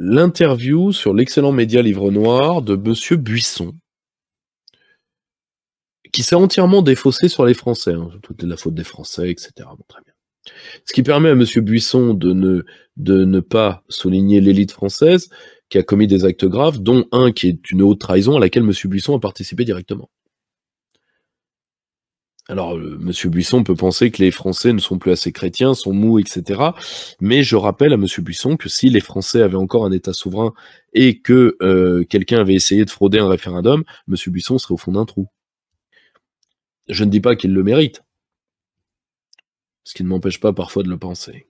l'interview sur l'excellent média Livre Noir de Monsieur Buisson, qui s'est entièrement défaussé sur les Français. Hein. Tout la faute des Français, etc. très bien. Ce qui permet à Monsieur Buisson de ne, de ne pas souligner l'élite française qui a commis des actes graves, dont un qui est une haute trahison à laquelle Monsieur Buisson a participé directement. Alors, euh, M. Buisson peut penser que les Français ne sont plus assez chrétiens, sont mous, etc. Mais je rappelle à M. Buisson que si les Français avaient encore un État souverain et que euh, quelqu'un avait essayé de frauder un référendum, M. Buisson serait au fond d'un trou. Je ne dis pas qu'il le mérite, ce qui ne m'empêche pas parfois de le penser.